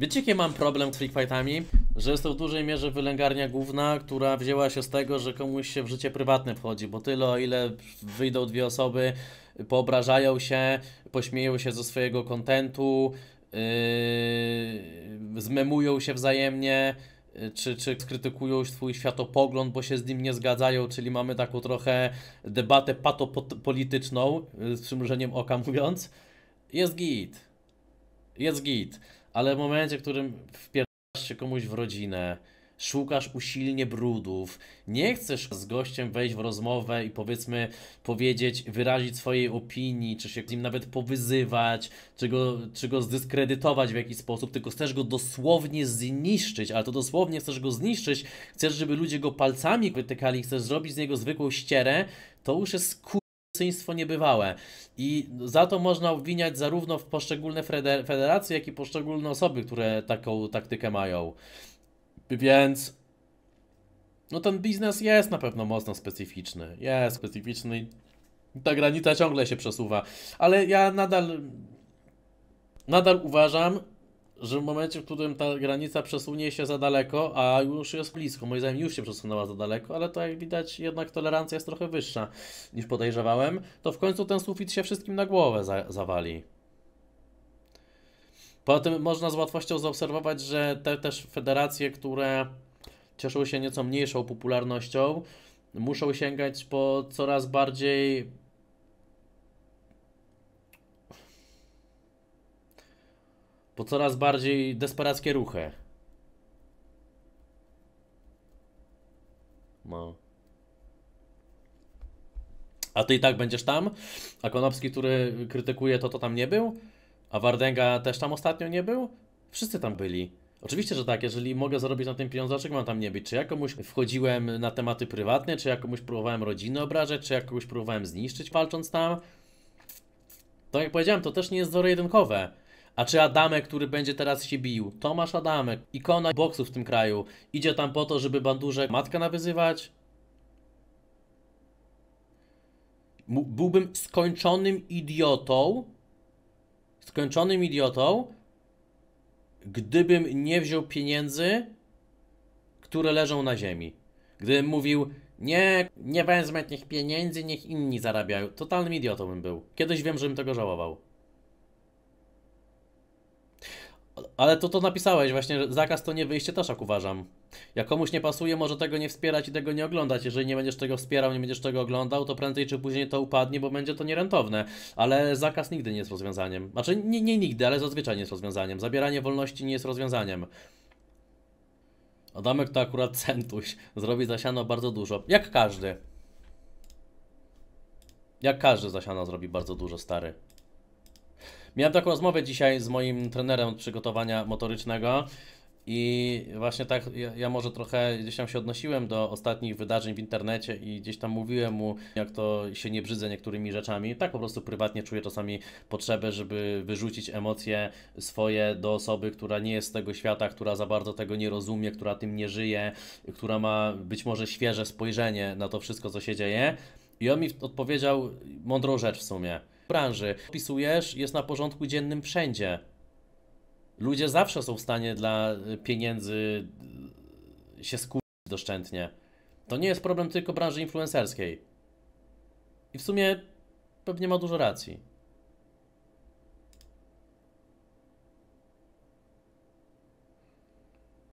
Wiecie, jaki mam problem z freakfightami? Że jest to w dużej mierze wylęgarnia główna, która wzięła się z tego, że komuś się w życie prywatne wchodzi, bo tyle o ile wyjdą dwie osoby, poobrażają się, pośmieją się ze swojego kontentu, yy, zmemują się wzajemnie, yy, czy, czy krytykują swój światopogląd, bo się z nim nie zgadzają, czyli mamy taką trochę debatę patopolityczną, yy, z przymrużeniem oka mówiąc, jest git. Jest git ale w momencie, w którym wpierasz się komuś w rodzinę, szukasz usilnie brudów, nie chcesz z gościem wejść w rozmowę i powiedzmy powiedzieć, wyrazić swojej opinii, czy się z nim nawet powyzywać, czy go, czy go zdyskredytować w jakiś sposób, tylko chcesz go dosłownie zniszczyć, ale to dosłownie chcesz go zniszczyć, chcesz, żeby ludzie go palcami wytykali, chcesz zrobić z niego zwykłą ścierę, to już jest ku okrucieństwo niebywałe. I za to można obwiniać zarówno w poszczególne federacje, jak i poszczególne osoby, które taką taktykę mają. Więc no ten biznes jest na pewno mocno specyficzny. Jest specyficzny i ta granica ciągle się przesuwa. Ale ja nadal nadal uważam, że w momencie, w którym ta granica przesunie się za daleko, a już jest blisko, moim zdaniem już się przesunęła za daleko, ale to jak widać jednak tolerancja jest trochę wyższa niż podejrzewałem, to w końcu ten sufit się wszystkim na głowę za zawali. Poza tym można z łatwością zaobserwować, że te też federacje, które cieszyły się nieco mniejszą popularnością, muszą sięgać po coraz bardziej po coraz bardziej desperackie ruchy. No. A ty i tak będziesz tam? A Konopski, który krytykuje to, to tam nie był? A Wardęga też tam ostatnio nie był? Wszyscy tam byli. Oczywiście, że tak, jeżeli mogę zarobić na tym pieniądze, dlaczego mam tam nie być? Czy ja komuś wchodziłem na tematy prywatne, czy ja komuś próbowałem rodziny obrażać, czy ja kogoś próbowałem zniszczyć walcząc tam? To tak jak powiedziałem, to też nie jest zero-jedynkowe. A czy Adamek, który będzie teraz się bił? Tomasz Adamek, ikona boksu w tym kraju. Idzie tam po to, żeby bandurze matka nawyzywać? Byłbym skończonym idiotą, skończonym idiotą, gdybym nie wziął pieniędzy, które leżą na ziemi. Gdybym mówił, nie, nie wezmę tych pieniędzy, niech inni zarabiają. Totalnym idiotą bym był. Kiedyś wiem, żebym tego żałował. Ale to to napisałeś właśnie, zakaz to nie wyjście też jak uważam. Jak komuś nie pasuje, może tego nie wspierać i tego nie oglądać. Jeżeli nie będziesz tego wspierał, nie będziesz tego oglądał, to prędzej czy później to upadnie, bo będzie to nierentowne. Ale zakaz nigdy nie jest rozwiązaniem. Znaczy nie, nie nigdy, ale zazwyczaj nie jest rozwiązaniem. Zabieranie wolności nie jest rozwiązaniem. Adamek to akurat centuś. Zrobi zasiano bardzo dużo. Jak każdy. Jak każdy zasiano zrobi bardzo dużo, stary. Miałem taką rozmowę dzisiaj z moim trenerem od przygotowania motorycznego i właśnie tak ja, ja, może trochę gdzieś tam się odnosiłem do ostatnich wydarzeń w internecie i gdzieś tam mówiłem mu, jak to się nie brzydzę niektórymi rzeczami. Tak po prostu prywatnie czuję czasami potrzebę, żeby wyrzucić emocje swoje do osoby, która nie jest z tego świata, która za bardzo tego nie rozumie, która tym nie żyje, która ma być może świeże spojrzenie na to wszystko, co się dzieje. I on mi odpowiedział mądrą rzecz w sumie branży. Pisujesz, jest na porządku dziennym wszędzie. Ludzie zawsze są w stanie dla y, pieniędzy y, się skupić doszczętnie. To nie jest problem tylko branży influencerskiej. I w sumie pewnie ma dużo racji.